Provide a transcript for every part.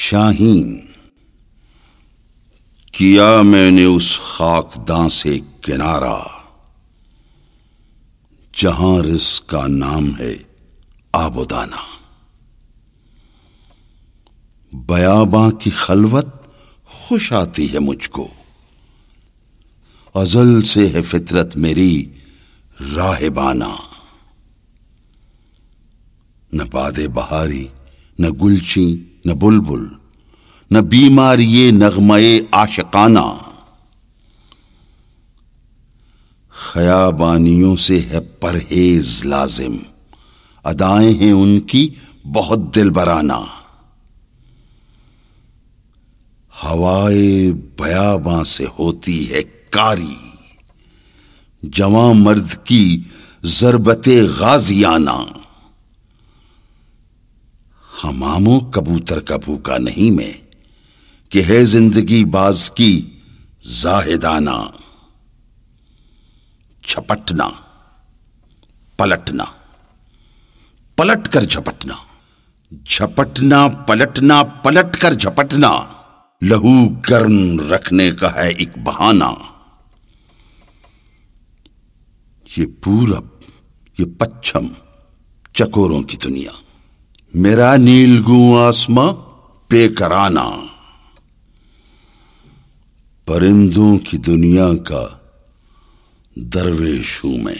शाहीन किया मैंने उस खाकदा से किनारा जहां रिस का नाम है आबुदाना बयाबा की खलवत खुश आती है मुझको अजल से है फितरत मेरी राहबाना न बादे बहारी न गुलची न बुलबुल न बीमार ये नगमय आशकाना खयाबानियों से है परहेज लाजिम अदाएं हैं उनकी बहुत दिल बराना हवाए बयाबा से होती है कारी जवां मर्द की जरबत गाजियाना हमामो कबूतर का भूखा नहीं मैं कि है जिंदगी बाज की जाहिदाना झपटना पलटना पलट कर झपटना झपटना पलटना पलट कर झपटना लहू गर्म रखने का है एक बहाना ये पूरब ये पच्छम चकोरों की दुनिया मेरा नीलगू आसमा पे कराना परिंदों की दुनिया का दरवेश हूं मैं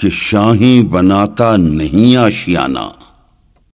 कि शाही बनाता नहीं आशियाना